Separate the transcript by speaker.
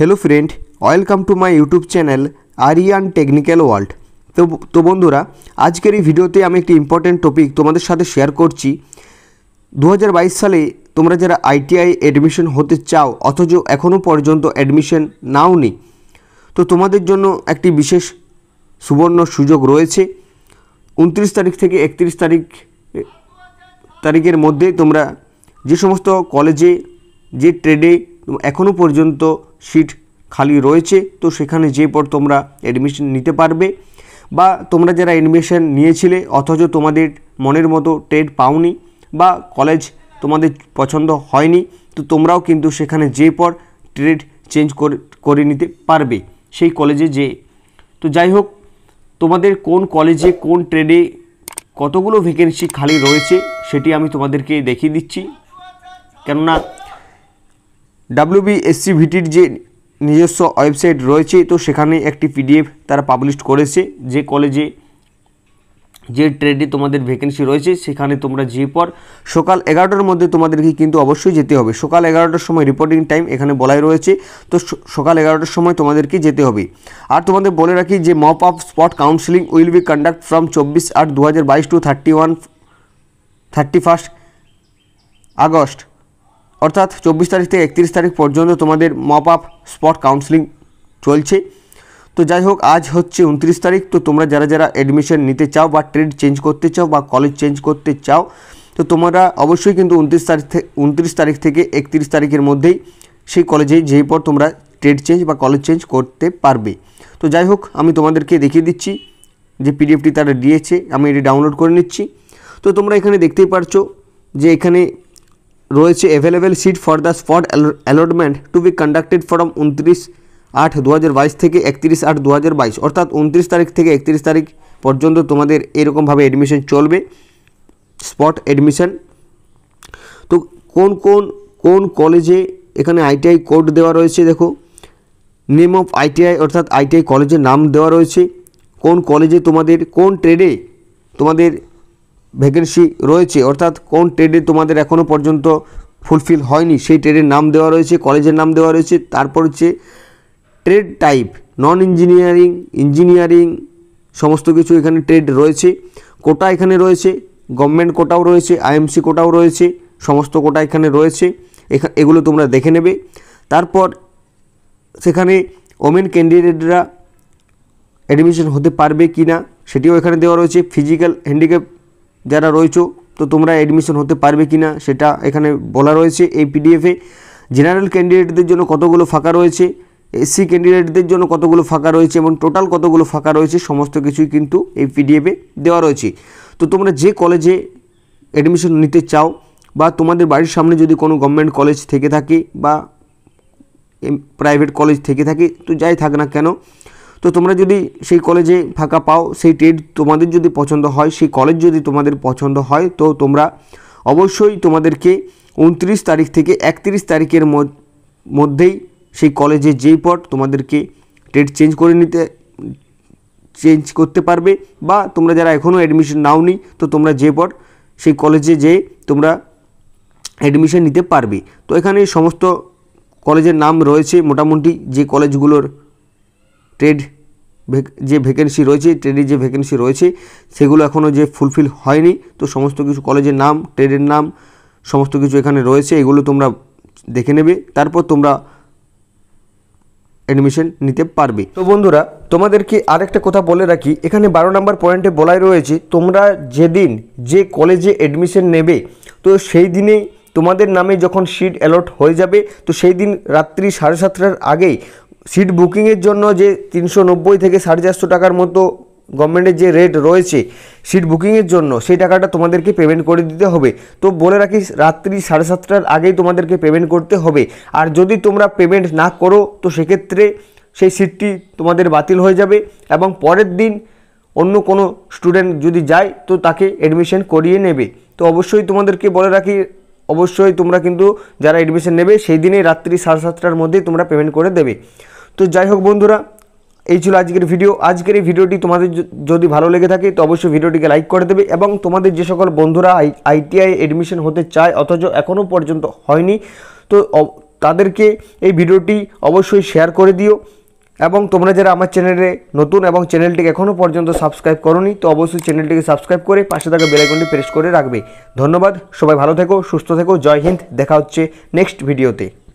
Speaker 1: hello friend welcome to my YouTube channel Aryan technical world তো তো বন্ধুরা আজকের এই ভিডিওতে আমি একটি ইম্পর্ট্যান্ট টপিক তোমাদের সাথে শেয়ার করছি দু সালে তোমরা যারা আইটিআই অ্যাডমিশন হতে চাও অথচ এখনও পর্যন্ত অ্যাডমিশন নাও নি তো তোমাদের জন্য একটি বিশেষ সুবর্ণ সুযোগ রয়েছে উনত্রিশ তারিখ থেকে একত্রিশ তারিখ তারিখের মধ্যে তোমরা যে সমস্ত কলেজে যে ট্রেডে এখনও পর্যন্ত সিট খালি রয়েছে তো সেখানে যে পর তোমরা অ্যাডমিশন নিতে পারবে বা তোমরা যারা অ্যাডমিশন নিয়েছিলে অথচ তোমাদের মনের মতো টেট পাওনি বা কলেজ তোমাদের পছন্দ হয়নি তো তোমরাও কিন্তু সেখানে যে পর ট্রেড চেঞ্জ করে নিতে পারবে সেই কলেজে যে তো যাই হোক তোমাদের কোন কলেজে কোন ট্রেডে কতগুলো ভ্যাকেন্সি খালি রয়েছে সেটি আমি তোমাদেরকে দেখিয়ে দিচ্ছি কেননা ডাব্লিউবিএসসি ভিটির যে নিজস্ব ওয়েবসাইট রয়েছে তো সেখানে একটি পিডিএফ তারা পাবলিশ করেছে যে কলেজে যে ট্রেডে তোমাদের ভ্যাকেন্সি রয়েছে সেখানে তোমরা যেয়ে পর সকাল এগারোটার মধ্যে তোমাদেরকে কিন্তু অবশ্যই যেতে হবে সকাল এগারোটার সময় রিপোর্টিং টাইম এখানে বলাই রয়েছে তো সকাল এগারোটার সময় তোমাদেরকে যেতে হবে আর তোমাদের বলে রাখি যে mop of spot counselling will be conduct from চব্বিশ আট দু হাজার বাইশ to thirty one thirty first August অর্থাৎ চব্বিশ তারিখ থেকে একত্রিশ তারিখ পর্যন্ত তোমাদের মপ আপ স্পট কাউন্সিলিং চলছে তো যাই হোক আজ হচ্ছে উনত্রিশ তারিখ তো তোমরা যারা যারা অ্যাডমিশন নিতে চাও বা ট্রেড চেঞ্জ করতে চাও বা কলেজ চেঞ্জ করতে চাও তো তোমরা অবশ্যই কিন্তু উনত্রিশ তারিখ থেকে উনত্রিশ তারিখ থেকে একত্রিশ তারিখের মধ্যেই সেই কলেজে যেই পর তোমরা ট্রেড চেঞ্জ বা কলেজ চেঞ্জ করতে পারবে তো যাই হোক আমি তোমাদেরকে দেখিয়ে দিচ্ছি যে পিডিএফটি তারা দিয়েছে আমি এটি ডাউনলোড করে নিচ্ছি তো তোমরা এখানে দেখতেই পারছো যে এখানে রয়েছে available seat for the spot allotment to be conducted from উনত্রিশ আট দু হাজার বাইশ থেকে একত্রিশ আট দু হাজার বাইশ অর্থাৎ উনত্রিশ তারিখ থেকে একত্রিশ তারিখ পর্যন্ত তোমাদের এরকমভাবে অ্যাডমিশন চলবে স্পট অ্যাডমিশন তো কোন কোন কোন কলেজে এখানে আইটিআই কোড দেওয়া রয়েছে দেখো নেম অফ আইটিআই অর্থাৎ আইটিআই কলেজের নাম দেওয়া রয়েছে কোন কলেজে তোমাদের কোন ট্রেডে তোমাদের ভ্যাকেন্সি রয়েছে অর্থাৎ কোন ট্রেডে তোমাদের এখনও পর্যন্ত ফুলফিল হয়নি সেই ট্রেডের নাম দেওয়া রয়েছে কলেজের নাম দেওয়া রয়েছে তারপর হচ্ছে trade type non engineering engineering সমস্ত কিছু এখানে ট্রেড রয়েছে কোটা এখানে রয়েছে গভর্নমেন্ট কোটাও রয়েছে আইএমসি কোটাও রয়েছে সমস্ত কোটা এখানে রয়েছে এগুলো তোমরা দেখে নেবে তারপর সেখানে ওমেন ক্যান্ডিডেটরা অ্যাডমিশন হতে পারবে কি না সেটিও এখানে দেওয়া রয়েছে ফিজিক্যাল হ্যান্ডিক্যাপ যারা রয়েছো তো তোমরা অ্যাডমিশন হতে পারবে কি না সেটা এখানে বলা রয়েছে এই পিডিএফে জেনারেল ক্যান্ডিডেটদের জন্য কতগুলো ফাঁকা রয়েছে এসসি ক্যান্ডিডেটদের জন্য কতগুলো ফাঁকা রয়েছে এবং টোটাল কতগুলো ফাঁকা রয়েছে সমস্ত কিছুই কিন্তু এই পিডিএফে দেওয়া রয়েছে তো তোমরা যে কলেজে অ্যাডমিশন নিতে চাও বা তোমাদের বাড়ির সামনে যদি কোনো গভর্নমেন্ট কলেজ থেকে থাকে বা প্রাইভেট কলেজ থেকে থাকে তো যাই থাক না কেন তো তোমরা যদি সেই কলেজে ফাঁকা পাও সেই টেট তোমাদের যদি পছন্দ হয় সেই কলেজ যদি তোমাদের পছন্দ হয় তো তোমরা অবশ্যই তোমাদেরকে উনত্রিশ তারিখ থেকে একত্রিশ তারিখের মধ্যেই সেই কলেজে যেই পট তোমাদেরকে টেট চেঞ্জ করে নিতে চেঞ্জ করতে পারবে বা তোমরা যারা এখনও অ্যাডমিশন নাও নি তো তোমরা যে পট সেই কলেজে যে তোমরা অ্যাডমিশন নিতে পারবে তো এখানে সমস্ত কলেজের নাম রয়েছে মোটামুটি যে কলেজগুলোর ট্রেড যে ভ্যাকেন্সি রয়েছে ট্রেডের যে ভ্যাকেন্সি রয়েছে সেগুলো এখনও যে ফুলফিল হয়নি তো সমস্ত কিছু কলেজের নাম ট্রেডের নাম সমস্ত কিছু এখানে রয়েছে এগুলো তোমরা দেখে নেবে তারপর তোমরা অ্যাডমিশন নিতে পারবে তো বন্ধুরা তোমাদেরকে আরেকটা কথা বলে রাখি এখানে বারো নম্বর পয়েন্টে বলাই রয়েছে তোমরা যেদিন যে কলেজে অ্যাডমিশন নেবে তো সেই দিনেই তোমাদের নামে যখন সিট অ্যালট হয়ে যাবে তো সেই দিন রাত্রি সাড়ে সাতটার আগেই সিট বুকিংয়ের জন্য যে তিনশো নব্বই থেকে সাড়ে চারশো টাকার মতো গভর্নমেন্টের যে রেট রয়েছে সিট বুকিংয়ের জন্য সেই টাকাটা তোমাদেরকে পেমেন্ট করে দিতে হবে তো বলে রাখি রাত্রি সাড়ে সাতটার আগেই তোমাদেরকে পেমেন্ট করতে হবে আর যদি তোমরা পেমেন্ট না করো তো সেক্ষেত্রে সেই সিটটি তোমাদের বাতিল হয়ে যাবে এবং পরের দিন অন্য কোনো স্টুডেন্ট যদি যায় তো তাকে অ্যাডমিশন করিয়ে নেবে তো অবশ্যই তোমাদেরকে বলে রাখি অবশ্যই তোমরা কিন্তু যারা অ্যাডমিশন নেবে সেই দিনে রাত্রি সাড়ে সাতটার মধ্যেই তোমরা পেমেন্ট করে দেবে তো যাই হোক বন্ধুরা এই ছিল আজকের ভিডিও আজকের এই ভিডিওটি তোমাদের যদি ভালো লেগে থাকে তো অবশ্যই ভিডিওটিকে লাইক করে দেবে এবং তোমাদের যে সকল বন্ধুরা আইটিআই এডমিশন হতে চায় অথচ এখনও পর্যন্ত হয়নি তো তাদেরকে এই ভিডিওটি অবশ্যই শেয়ার করে দিও এবং তোমরা যারা আমার চ্যানেলে নতুন এবং চ্যানেলটিকে এখনও পর্যন্ত সাবস্ক্রাইব করনি তো অবশ্যই চ্যানেলটিকে সাবস্ক্রাইব করে পাশে থাকা বেলাইকনটি প্রেস করে রাখবে ধন্যবাদ সবাই ভালো থেকো সুস্থ থেকো জয় হিন্দ দেখা হচ্ছে নেক্সট ভিডিওতে